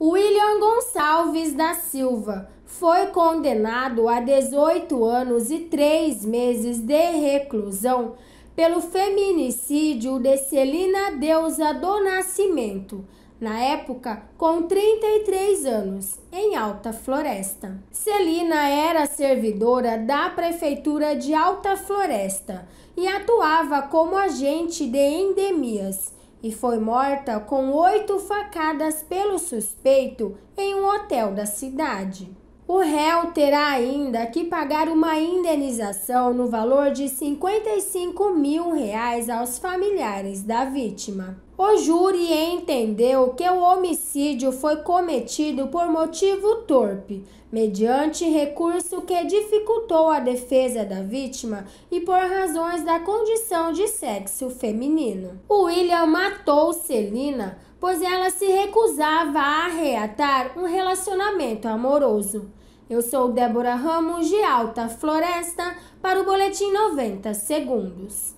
William Gonçalves da Silva foi condenado a 18 anos e 3 meses de reclusão pelo feminicídio de Celina Deusa do Nascimento, na época com 33 anos, em Alta Floresta. Celina era servidora da Prefeitura de Alta Floresta e atuava como agente de endemias e foi morta com oito facadas pelo suspeito em um hotel da cidade. O réu terá ainda que pagar uma indenização no valor de 55 mil reais aos familiares da vítima. O júri entendeu que o homicídio foi cometido por motivo torpe, mediante recurso que dificultou a defesa da vítima e por razões da condição de sexo feminino. William matou Celina pois ela se recusava a reatar um relacionamento amoroso. Eu sou Débora Ramos de Alta Floresta para o Boletim 90 Segundos.